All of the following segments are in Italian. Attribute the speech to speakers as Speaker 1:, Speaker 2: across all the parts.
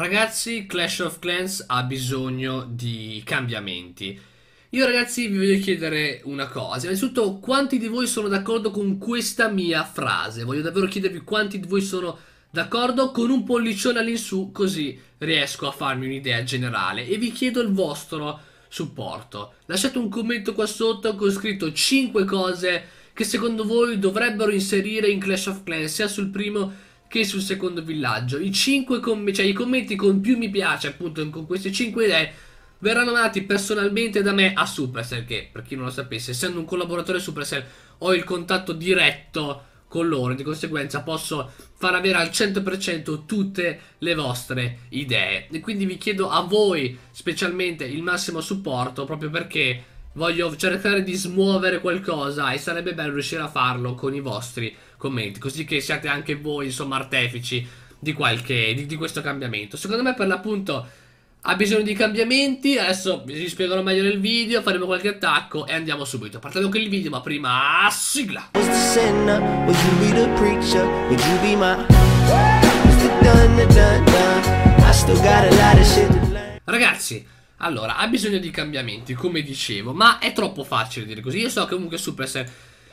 Speaker 1: Ragazzi, Clash of Clans ha bisogno di cambiamenti. Io ragazzi vi voglio chiedere una cosa, innanzitutto quanti di voi sono d'accordo con questa mia frase? Voglio davvero chiedervi quanti di voi sono d'accordo con un pollicione all'insù così riesco a farmi un'idea generale e vi chiedo il vostro supporto. Lasciate un commento qua sotto con scritto 5 cose che secondo voi dovrebbero inserire in Clash of Clans sia sul primo che sul secondo villaggio. I, com- cioè, I commenti con più mi piace, appunto, con queste 5 idee verranno dati personalmente da me a Supercell, che per chi non lo sapesse, essendo un collaboratore Supercell, ho il contatto diretto con loro, di conseguenza posso far avere al 100% tutte le vostre idee. E quindi vi chiedo a voi specialmente il massimo supporto proprio perché voglio cercare di smuovere qualcosa e sarebbe bello riuscire a farlo con i vostri commenti, così che siate anche voi, insomma, artefici di, qualche, di, di questo cambiamento. Secondo me, per l'appunto, ha bisogno di cambiamenti. Adesso vi spiegherò meglio nel video, faremo qualche attacco e andiamo subito. Partiamo con il video, ma prima sigla. Ragazzi, allora, ha bisogno di cambiamenti, come dicevo, ma è troppo facile dire così. Io so che comunque Supercell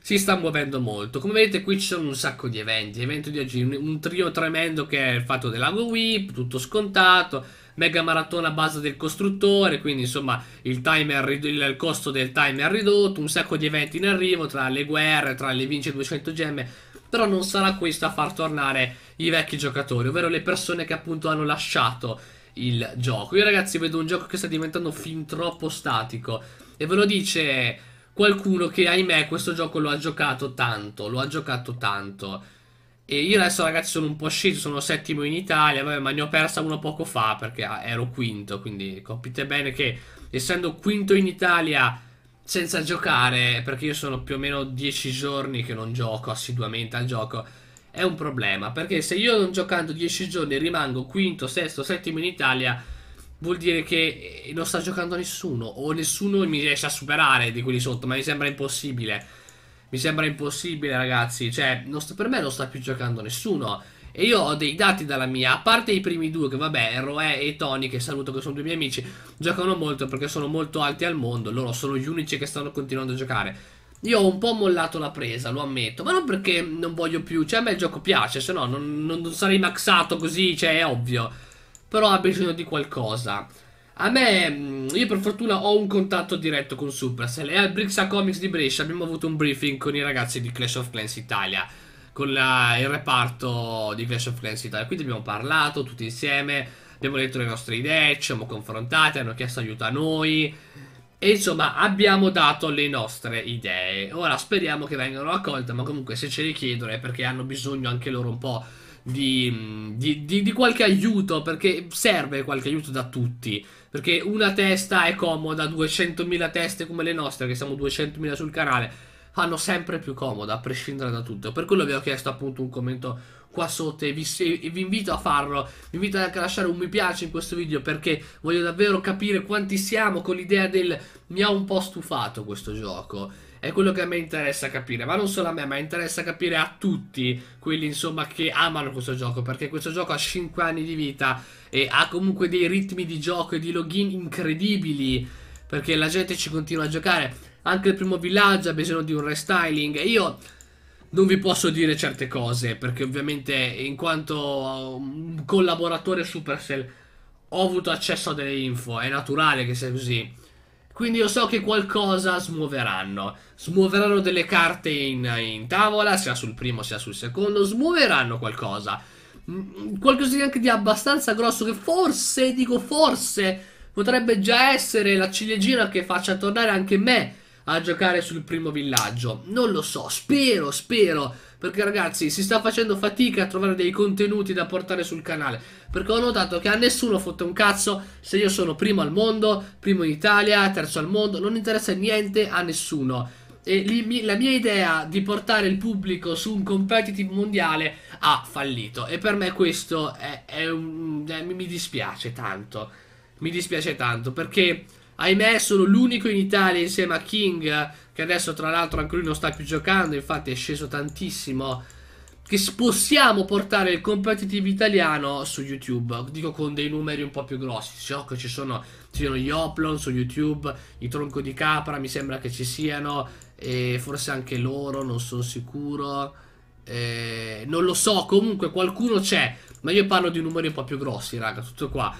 Speaker 1: si sta muovendo molto. Come vedete, qui ci sono un sacco di eventi. Evento di oggi, un trio tremendo che è il fatto dell'Ago Whip, tutto scontato. Mega maratona a base del costruttore, quindi insomma il, timer, il costo del timer ridotto, un sacco di eventi in arrivo tra le guerre, tra le vince 200 gemme, però non sarà questo a far tornare i vecchi giocatori, ovvero le persone che appunto hanno lasciato il gioco. Io ragazzi vedo un gioco che sta diventando fin troppo statico e ve lo dice qualcuno che, ahimè, questo gioco lo ha giocato tanto, lo ha giocato tanto. E io adesso, ragazzi, sono un po' sceso, sono settimo in Italia, vabbè, ma ne ho persa uno poco fa perché ah, ero quinto, quindi capite bene che essendo quinto in Italia senza giocare, perché io sono più o meno dieci giorni che non gioco assiduamente al gioco, è un problema, perché se io non giocando dieci giorni rimango quinto, sesto, settimo in Italia vuol dire che non sta giocando nessuno o nessuno mi riesce a superare di quelli sotto, ma mi sembra impossibile. Mi sembra impossibile, ragazzi. Cioè, sto, per me non sta più giocando nessuno. E io ho dei dati dalla mia, a parte i primi due, che vabbè, Roe e Tony, che saluto, che sono due miei amici, giocano molto perché sono molto alti al mondo. Loro sono gli unici che stanno continuando a giocare. Io ho un po' mollato la presa, lo ammetto, ma non perché non voglio più, cioè a me il gioco piace, se no non, non sarei maxato così, cioè è ovvio però ha bisogno di qualcosa. A me, mm, io per fortuna ho un contatto diretto con Supercell e al Brixa Comics di Brescia abbiamo avuto un briefing con i ragazzi di Clash of Clans Italia, con la, il reparto di Clash of Clans Italia. Quindi abbiamo parlato tutti insieme, abbiamo detto le nostre idee, ci siamo confrontati, hanno chiesto aiuto a noi e insomma abbiamo dato le nostre idee. Ora speriamo che vengano accolte, ma comunque se ce le chiedono è perché hanno bisogno anche loro un po' di, di, di, di qualche aiuto, perché serve qualche aiuto da tutti. Perché una testa è comoda, 200.000 teste come le nostre, che siamo 200.000 sul canale, fanno sempre più comoda, a prescindere da tutto. Per quello vi ho chiesto appunto un commento qua sotto e vi, e vi, invito a farlo. Vi invito anche a lasciare un mi piace in questo video perché voglio davvero capire quanti siamo con l'idea del mi ha un po' stufato questo gioco. È quello che a me interessa capire, ma non solo a me, ma interessa capire a tutti quelli insomma che amano questo gioco, perché questo gioco ha 5 anni di vita e ha comunque dei ritmi di gioco e di login incredibili, perché la gente ci continua a giocare. Anche il primo villaggio ha bisogno di un restyling e io non vi posso dire certe cose, perché ovviamente in quanto un collaboratore Supercell ho avuto accesso a delle info, è naturale che sia così. Quindi io so che qualcosa smuoveranno. Smuoveranno delle carte in, in tavola, sia sul primo sia sul secondo. Smuoveranno qualcosa. Mm, qualcosa di anche di abbastanza grosso che forse, dico forse, potrebbe già essere la ciliegina che faccia tornare anche me a giocare sul primo villaggio. Non lo so, spero, spero, perché ragazzi si sta facendo fatica a trovare dei contenuti da portare sul canale, perché ho notato che a nessuno fotte un cazzo se io sono primo al mondo, primo in Italia, terzo al mondo, non interessa niente a nessuno. E la mia idea di portare il pubblico su un competitive mondiale ha fallito e per me questo è, è un, è, eh, mi dispiace tanto mi dispiace tanto perché Ahimè, sono l'unico in Italia insieme a King, che adesso tra l'altro anche lui non sta più giocando, infatti è sceso tantissimo. Che possiamo portare il competitive italiano su YouTube. Dico con dei numeri un po' più grossi. So che ci sono, ci sono gli Oplon su YouTube, i Tronco di Capra mi sembra che ci siano, e forse anche loro, non sono sicuro. E eh, non lo so, comunque qualcuno c'è. Ma io parlo di numeri un po' più grossi, raga, tutto qua.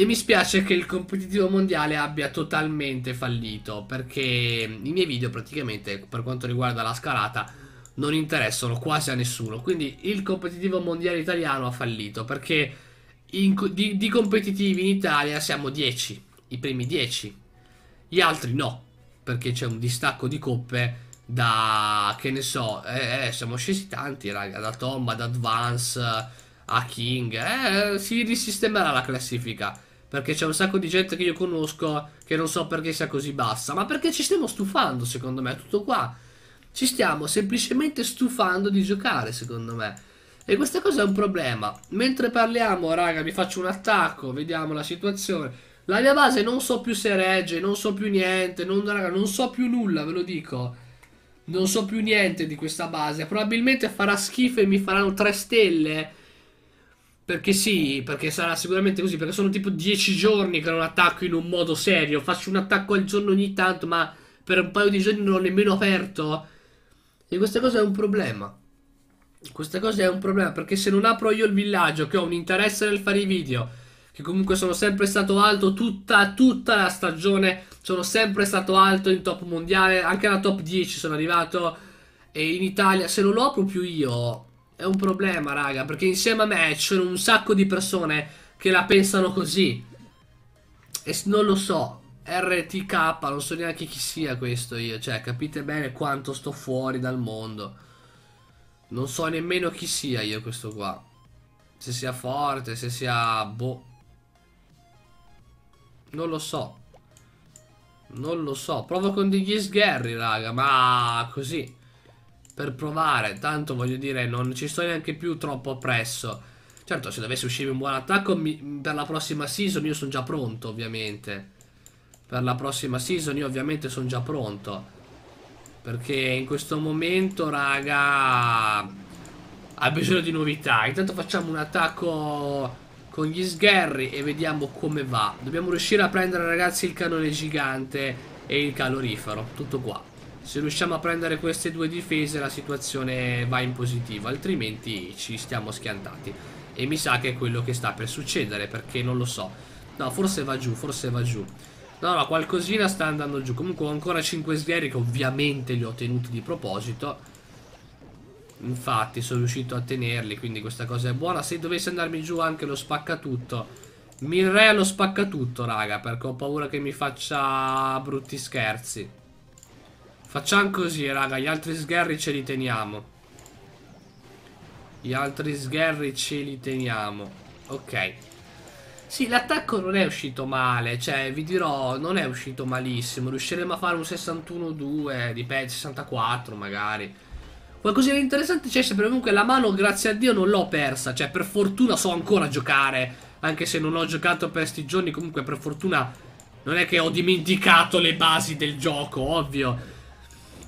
Speaker 1: E mi spiace che il competitivo mondiale abbia totalmente fallito, perché i miei video praticamente per quanto riguarda la scalata non interessano quasi a nessuno. Quindi il competitivo mondiale italiano ha fallito, perché in, di, di competitivi in Italia siamo 10, i primi 10. Gli altri no, perché c'è un distacco di coppe da, che ne so, eh, eh, siamo scesi tanti raga, da Tomba, da Advance, a King, eh, si risistemerà la classifica. Perché c'è un sacco di gente che io conosco che non so perché sia così bassa. Ma perché ci stiamo stufando, secondo me, tutto qua. Ci stiamo semplicemente stufando di giocare, secondo me. E questa cosa è un problema. Mentre parliamo, raga, mi faccio un attacco, vediamo la situazione. La mia base non so più se regge, non so più niente, non, raga, non so più nulla, ve lo dico. Non so più niente di questa base. Probabilmente farà schifo e mi faranno 3 stelle perché sì, perché sarà sicuramente così, perché sono tipo dieci giorni che non attacco in un modo serio, faccio un attacco al giorno ogni tanto, ma per un paio di giorni non ho nemmeno aperto. E questa cosa è un problema. Questa cosa è un problema, perché se non apro io il villaggio, che ho un interesse nel fare i video, che comunque sono sempre stato alto tutta, tutta la stagione, sono sempre stato alto in top mondiale, anche alla top 10 sono arrivato, e in Italia, se non lo apro più io è un problema, raga, perché insieme a me c'è un sacco di persone che la pensano così. E non lo so, RTK, non so neanche chi sia questo io, cioè capite bene quanto sto fuori dal mondo. Non so nemmeno chi sia io questo qua. Se sia forte, se sia... boh. Non lo so. Non lo so. Provo con degli sgherri, raga, ma così per provare. Tanto voglio dire, non ci sto neanche più troppo appresso. Certo, se dovesse uscire un buon attacco mi, per la prossima season io sono già pronto, ovviamente. Per la prossima season io ovviamente sono già pronto. Perché in questo momento, raga, ha bisogno di novità. Intanto facciamo un attacco con gli sgherri e vediamo come va. Dobbiamo riuscire a prendere, ragazzi, il cannone gigante e il calorifero. Tutto qua se riusciamo a prendere queste due difese la situazione va in positivo, altrimenti ci stiamo schiantati. E mi sa che è quello che sta per succedere, perché non lo so. No, forse va giù, forse va giù. No, no, qualcosina sta andando giù. Comunque ho ancora 5 sghieri che ovviamente li ho tenuti di proposito. Infatti sono riuscito a tenerli, quindi questa cosa è buona. Se dovesse andarmi giù anche lo spaccatutto. Mirrea lo spaccatutto, raga, perché ho paura che mi faccia brutti scherzi. Facciamo così, raga. Gli altri sgherri ce li teniamo. Gli altri sgherri ce li teniamo. Ok. Sì, l'attacco non è uscito male, cioè vi dirò, non è uscito malissimo, riusciremo a fare un 61-2, dipende, 64 magari. Qualcosa di interessante c'è sempre, comunque la mano grazie a Dio non l'ho persa, cioè per fortuna so ancora giocare, anche se non ho giocato per sti giorni, comunque per fortuna non è che ho dimenticato le basi del gioco, ovvio.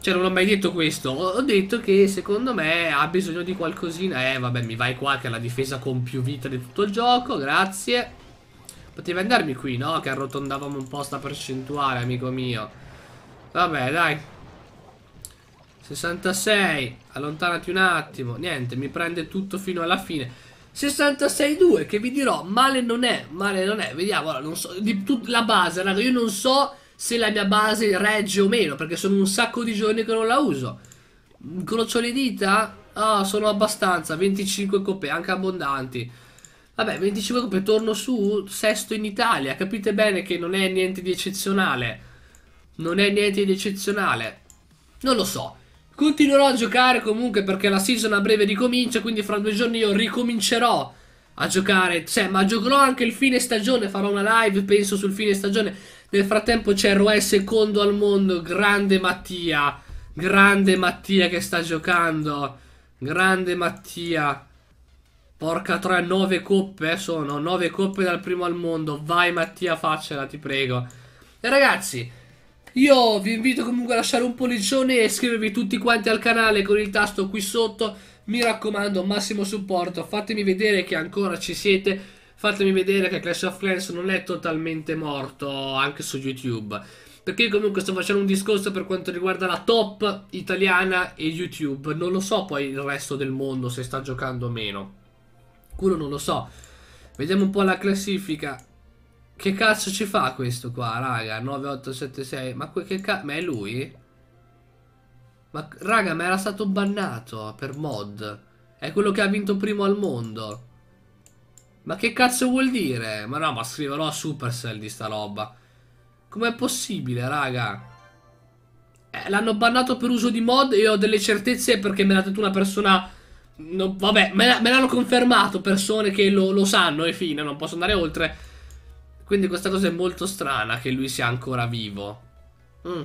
Speaker 1: Cioè, non ho mai detto questo. Ho detto che secondo me ha bisogno di qualcosina. Eh, vabbè, mi vai qua che è la difesa con più vita di tutto il gioco. Grazie. Poteva andarmi qui, no? Che arrotondavamo un po' sta percentuale, amico mio. Vabbè, dai. 66. Allontanati un attimo. Niente, mi prende tutto fino alla fine. 66-2, che vi dirò, male non è, male non è. Vediamo, allora, non so, di la base, raga, io non so se la mia base regge o meno, perché sono un sacco di giorni che non la uso. Incrocio le dita? Ah, sono abbastanza, 25 coppe, anche abbondanti. Vabbè, 25 coppe, torno su, sesto in Italia, capite bene che non è niente di eccezionale. Non è niente di eccezionale. Non lo so. Continuerò a giocare comunque perché la season a breve ricomincia, quindi fra due giorni io ricomincerò a giocare, cioè, ma giocherò anche il fine stagione, farò una live penso sul fine stagione. Nel frattempo c'è è secondo al mondo, grande Mattia, grande Mattia che sta giocando, grande Mattia. Porca troia, nove coppe eh, sono, nove coppe dal primo al mondo, vai Mattia faccela ti prego. E ragazzi, io vi invito comunque a lasciare un pollicione e iscrivervi tutti quanti al canale con il tasto qui sotto. Mi raccomando, massimo supporto, fatemi vedere che ancora ci siete fatemi vedere che Clash of Clans non è totalmente morto anche su YouTube. Perché io comunque sto facendo un discorso per quanto riguarda la top italiana e YouTube. Non lo so poi il resto del mondo se sta giocando o meno. Quello non lo so. Vediamo un po' la classifica. Che cazzo ci fa questo qua, raga? 9876. Ma che cazzo... Ma è lui? Ma raga, ma era stato bannato per mod. È quello che ha vinto primo al mondo. Ma che cazzo vuol dire? Ma no, ma scriverò a Supercell di sta roba. Com'è possibile, raga? Eh, l'hanno bannato per uso di mod e ho delle certezze perché me l'ha detto una persona... No, vabbè, me, l'hanno confermato persone che lo, lo sanno e fine, non posso andare oltre. Quindi questa cosa è molto strana che lui sia ancora vivo. Mm.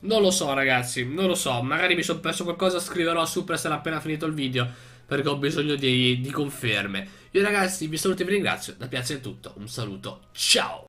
Speaker 1: Non lo so ragazzi, non lo so, magari mi sono perso qualcosa, scriverò a Supercell appena finito il video perché ho bisogno di, di conferme. Io ragazzi vi saluto e vi ringrazio, da Piazza è tutto, un saluto, ciao!